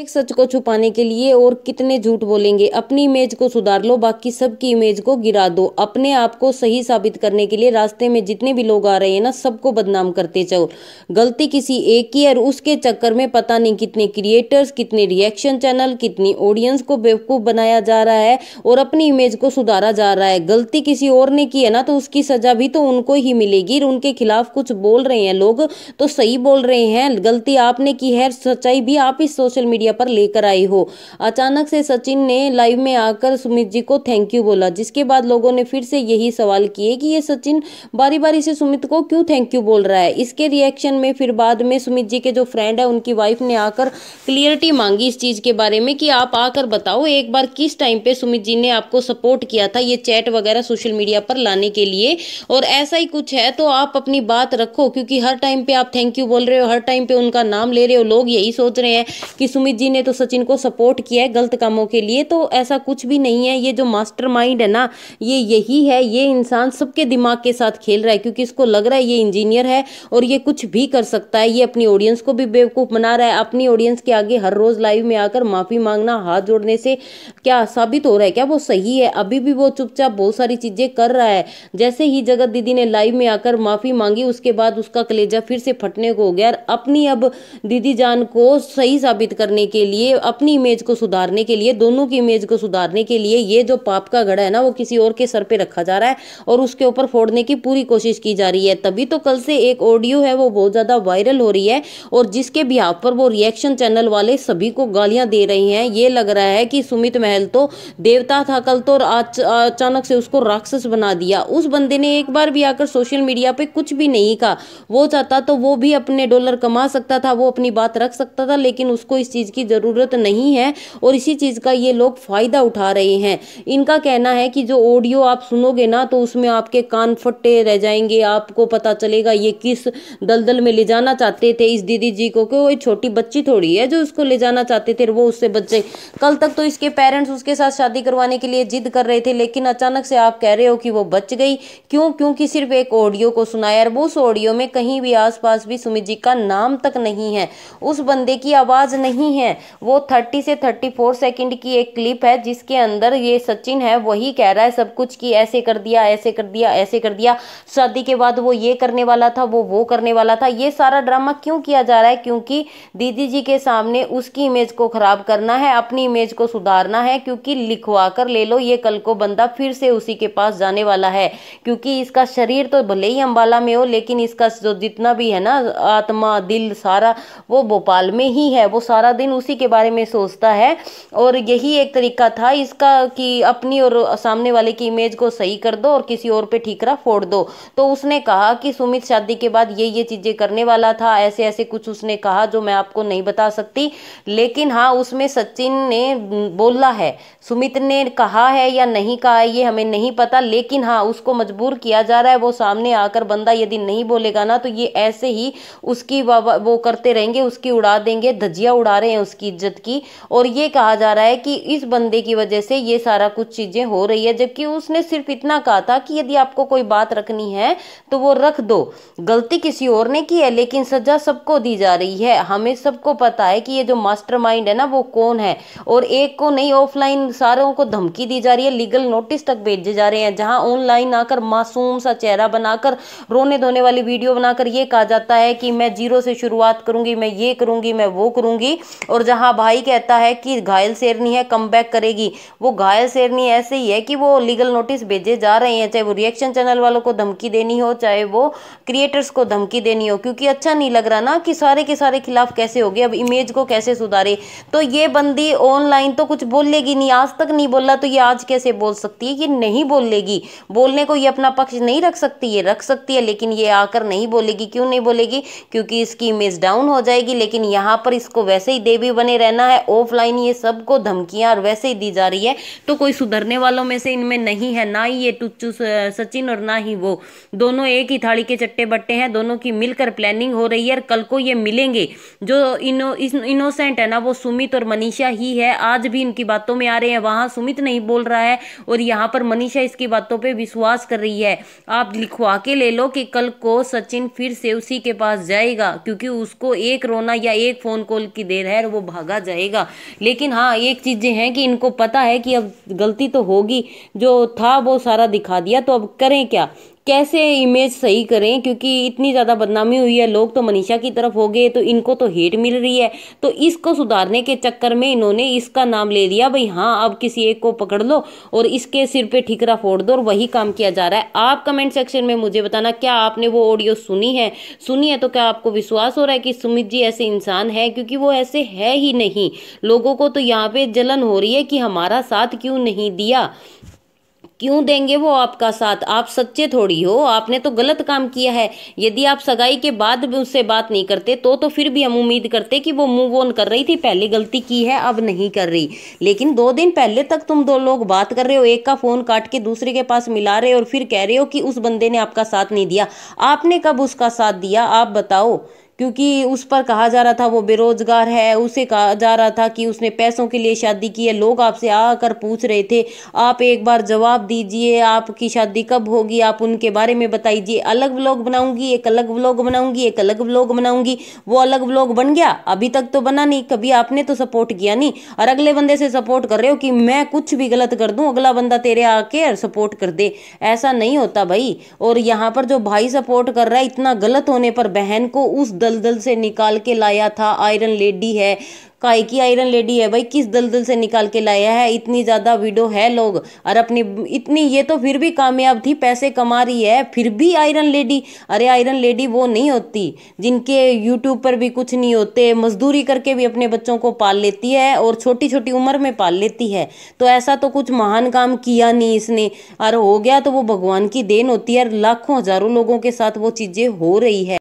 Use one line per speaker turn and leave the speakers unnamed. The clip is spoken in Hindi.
एक सच को छुपाने के लिए और कितने झूठ बोलेंगे अपनी इमेज को सुधार लो बाकी सबकी इमेज को गिरा दो अपने आप को सही साबित करने के लिए रास्ते में जितने भी लोग आ रहे हैं ना सबको बदनाम करते चलो गलती किसी एक की और उसके चक्कर में पता नहीं कितने क्रिएटर्स कितने रिएक्शन चैनल कितनी ऑडियंस को बेवकूफ़ बनाया जा रहा है और अपनी इमेज को सुधारा जा रहा है गलती किसी और ने की है ना तो उसकी सज़ा भी तो उनको ही मिलेगी उनके खिलाफ कुछ बोल रहे हैं लोग तो सही बोल रहे हैं गलती आपने की है सच्चाई भी आप इस सोशल मीडिया मीडिया पर लेकर आई हो अचानक से सचिन ने लाइव में आकर सुमित जी को थैंक यू बोला जिसके बाद लोगों ने फिर से यही सवाल किए कि ये सचिन बारी बारी से सुमित को क्यों थैंक यू बोल रहा है इसके रिएक्शन में फिर बाद में सुमित जी के जो फ्रेंड है उनकी वाइफ ने आकर क्लियरिटी मांगी इस चीज़ के बारे में कि आप आकर बताओ एक बार किस टाइम पे सुमित जी ने आपको सपोर्ट किया था ये चैट वगैरह सोशल मीडिया पर लाने के लिए और ऐसा ही कुछ है तो आप अपनी बात रखो क्योंकि हर टाइम पे आप थैंक यू बोल रहे हो हर टाइम पे उनका नाम ले रहे हो लोग यही सोच रहे हैं कि सुमित रोहित जी ने तो सचिन को सपोर्ट किया है गलत कामों के लिए तो ऐसा कुछ भी नहीं है ये जो मास्टर है ना ये यही है ये इंसान सबके दिमाग के साथ खेल रहा है क्योंकि इसको लग रहा है ये इंजीनियर है और ये कुछ भी कर सकता है ये अपनी ऑडियंस को भी बेवकूफ़ बना रहा है अपनी ऑडियंस के आगे हर रोज़ लाइव में आकर माफ़ी मांगना हाथ जोड़ने से क्या साबित हो रहा है क्या वो सही है अभी भी वो चुपचाप बहुत सारी चीज़ें कर रहा है जैसे ही जगत दीदी ने लाइव में आकर माफ़ी मांगी उसके बाद उसका कलेजा फिर से फटने को हो गया अपनी अब दीदी जान को सही साबित करने करने के लिए अपनी इमेज को सुधारने के लिए दोनों की इमेज को सुधारने के लिए ये जो पाप का घड़ा है ना वो किसी और के सर पे रखा जा रहा है और उसके ऊपर फोड़ने की पूरी कोशिश की जा रही है तभी तो कल से एक ऑडियो है वो बहुत ज़्यादा वायरल हो रही है और जिसके बिहाव पर वो रिएक्शन चैनल वाले सभी को गालियाँ दे रही हैं ये लग रहा है कि सुमित महल तो देवता था कल तो अचानक से उसको राक्षस बना दिया उस बंदे ने एक बार भी आकर सोशल मीडिया पर कुछ भी नहीं कहा वो चाहता तो वो भी अपने डॉलर कमा सकता था वो अपनी बात रख सकता था लेकिन उसको इस चीज़ की ज़रूरत नहीं है और इसी चीज़ का ये लोग फ़ायदा उठा रहे हैं इनका कहना है कि जो ऑडियो आप सुनोगे ना तो उसमें आपके कान फटे रह जाएंगे आपको पता चलेगा ये किस दलदल में ले जाना चाहते थे इस दीदी जी को कि वो छोटी बच्ची थोड़ी है जो उसको ले जाना चाहते थे वो उससे बच्चे कल तक तो इसके पेरेंट्स उसके साथ शादी करवाने के लिए जिद कर रहे थे लेकिन अचानक से आप कह रहे हो कि वो बच गई क्यों क्योंकि सिर्फ एक ऑडियो को सुनाया और उस ऑडियो में कहीं भी आसपास भी सुमित जी का नाम तक नहीं है उस बंदे की आवाज़ नहीं नहीं है वो थर्टी से थर्टी फोर सेकेंड की एक क्लिप है जिसके अंदर ये सचिन है वही कह रहा है सब कुछ कि ऐसे कर दिया ऐसे कर दिया ऐसे कर दिया शादी के बाद वो ये करने वाला था वो वो करने वाला था ये सारा ड्रामा क्यों किया जा रहा है क्योंकि दीदी जी के सामने उसकी इमेज को ख़राब करना है अपनी इमेज को सुधारना है क्योंकि लिखवा कर ले लो ये कल को बंदा फिर से उसी के पास जाने वाला है क्योंकि इसका शरीर तो भले ही अम्बाला में हो लेकिन इसका जो जितना भी है ना आत्मा दिल सारा वो भोपाल में ही है वो सारा दिन उसी के बारे में सोचता है और यही एक तरीका था इसका कि अपनी और सामने वाले की इमेज को सही कर दो और किसी और पे ठीकरा फोड़ दो तो उसने कहा कि सुमित शादी के बाद ये ये चीज़ें करने वाला था ऐसे ऐसे कुछ उसने कहा जो मैं आपको नहीं बता सकती लेकिन हाँ उसमें सचिन ने बोला है सुमित ने कहा है या नहीं कहा है ये हमें नहीं पता लेकिन हाँ उसको मजबूर किया जा रहा है वो सामने आकर बंदा यदि नहीं बोलेगा ना तो ये ऐसे ही उसकी वो करते रहेंगे उसकी उड़ा देंगे धजिया उड़ा रहे ने उसकी इज्जत की और ये कहा जा रहा है कि इस बंदे की वजह से ये सारा कुछ चीज़ें हो रही है जबकि उसने सिर्फ इतना कहा था कि यदि आपको कोई बात रखनी है तो वो रख दो गलती किसी और ने की है लेकिन सजा सबको दी जा रही है हमें सबको पता है कि ये जो मास्टर है ना वो कौन है और एक को नहीं ऑफलाइन सारों को धमकी दी जा रही है लीगल नोटिस तक भेजे जा रहे हैं जहां ऑनलाइन आकर मासूम सा चेहरा बनाकर रोने धोने वाली वीडियो बनाकर ये कहा जाता है कि मैं जीरो से शुरुआत करूंगी मैं ये करूंगी मैं वो करूंगी और जहाँ भाई कहता है कि घायल शेरनी है कम करेगी वो घायल शेरनी ऐसे ही है कि वो लीगल नोटिस भेजे जा रहे हैं चाहे वो रिएक्शन चैनल वालों को धमकी देनी हो चाहे वो क्रिएटर्स को धमकी देनी हो क्योंकि अच्छा नहीं लग रहा ना कि सारे के सारे खिलाफ कैसे हो गए अब इमेज को कैसे सुधारे तो ये बंदी ऑनलाइन तो कुछ बोलेगी नहीं आज तक नहीं बोला तो ये आज कैसे बोल सकती है ये नहीं बोलेगी बोलने को ये अपना पक्ष नहीं रख सकती है रख सकती है लेकिन ये आकर नहीं बोलेगी क्यों नहीं बोलेगी क्योंकि इसकी इमेज डाउन हो जाएगी लेकिन यहाँ पर इसको वैसे ही दे भी बने रहना है ऑफलाइन ये सबको धमकियां और वैसे ही दी जा रही है तो कोई सुधरने वालों में से इनमें नहीं है ना ही ये टुच्चू सचिन और ना ही वो दोनों एक ही थाली के चट्टे बट्टे हैं दोनों की मिलकर प्लानिंग हो रही है और कल को ये मिलेंगे जो इनो इनोसेंट है ना वो सुमित और मनीषा ही है आज भी इनकी बातों में आ रहे हैं वहां सुमित नहीं बोल रहा है और यहाँ पर मनीषा इसकी बातों पर विश्वास कर रही है आप लिखवा के ले लो कि कल को सचिन फिर से उसी के पास जाएगा क्योंकि उसको एक रोना या एक फ़ोन कॉल की देर है खैर वो भागा जाएगा लेकिन हाँ एक चीज है कि इनको पता है कि अब गलती तो होगी जो था वो सारा दिखा दिया तो अब करें क्या कैसे इमेज सही करें क्योंकि इतनी ज़्यादा बदनामी हुई है लोग तो मनीषा की तरफ हो गए तो इनको तो हेट मिल रही है तो इसको सुधारने के चक्कर में इन्होंने इसका नाम ले लिया भाई हाँ अब किसी एक को पकड़ लो और इसके सिर पर ठिकरा फोड़ दो और वही काम किया जा रहा है आप कमेंट सेक्शन में मुझे बताना क्या आपने वो ऑडियो सुनी है सुनी है तो क्या आपको विश्वास हो रहा है कि सुमित जी ऐसे इंसान है क्योंकि वो ऐसे है ही नहीं लोगों को तो यहाँ पे जलन हो रही है कि हमारा साथ क्यों नहीं दिया क्यों देंगे वो आपका साथ आप सच्चे थोड़ी हो आपने तो गलत काम किया है यदि आप सगाई के बाद भी उससे बात नहीं करते तो तो फिर भी हम उम्मीद करते कि वो मूव ऑन कर रही थी पहले गलती की है अब नहीं कर रही लेकिन दो दिन पहले तक तुम दो लोग बात कर रहे हो एक का फ़ोन काट के दूसरे के पास मिला रहे हो और फिर कह रहे हो कि उस बंदे ने आपका साथ नहीं दिया आपने कब उसका साथ दिया आप बताओ क्योंकि उस पर कहा जा रहा था वो बेरोजगार है उसे कहा जा रहा था कि उसने पैसों के लिए शादी की है लोग आपसे आकर पूछ रहे थे आप एक बार जवाब दीजिए आपकी शादी कब होगी आप उनके बारे में बताइए अलग व्लॉग बनाऊंगी एक अलग व्लॉग बनाऊंगी एक अलग व्लॉग बनाऊंगी वो अलग व्लॉग बन गया अभी तक तो बना नहीं कभी आपने तो सपोर्ट किया नहीं और अगले बंदे से सपोर्ट कर रहे हो कि मैं कुछ भी गलत कर दूँ अगला बंदा तेरे आके सपोर्ट कर दे ऐसा नहीं होता भाई और यहाँ पर जो भाई सपोर्ट कर रहा है इतना गलत होने पर बहन को उस दलदल से निकाल के लाया था आयरन लेडी है काय की आयरन लेडी है भाई किस दलदल से निकाल के लाया है इतनी ज़्यादा वीडियो है लोग और अपनी इतनी ये तो फिर भी कामयाब थी पैसे कमा रही है फिर भी आयरन लेडी अरे आयरन लेडी वो नहीं होती जिनके यूट्यूब पर भी कुछ नहीं होते मजदूरी करके भी अपने बच्चों को पाल लेती है और छोटी छोटी उम्र में पाल लेती है तो ऐसा तो कुछ महान काम किया नहीं इसने और हो गया तो वो भगवान की देन होती है लाखों हज़ारों लोगों के साथ वो चीज़ें हो रही है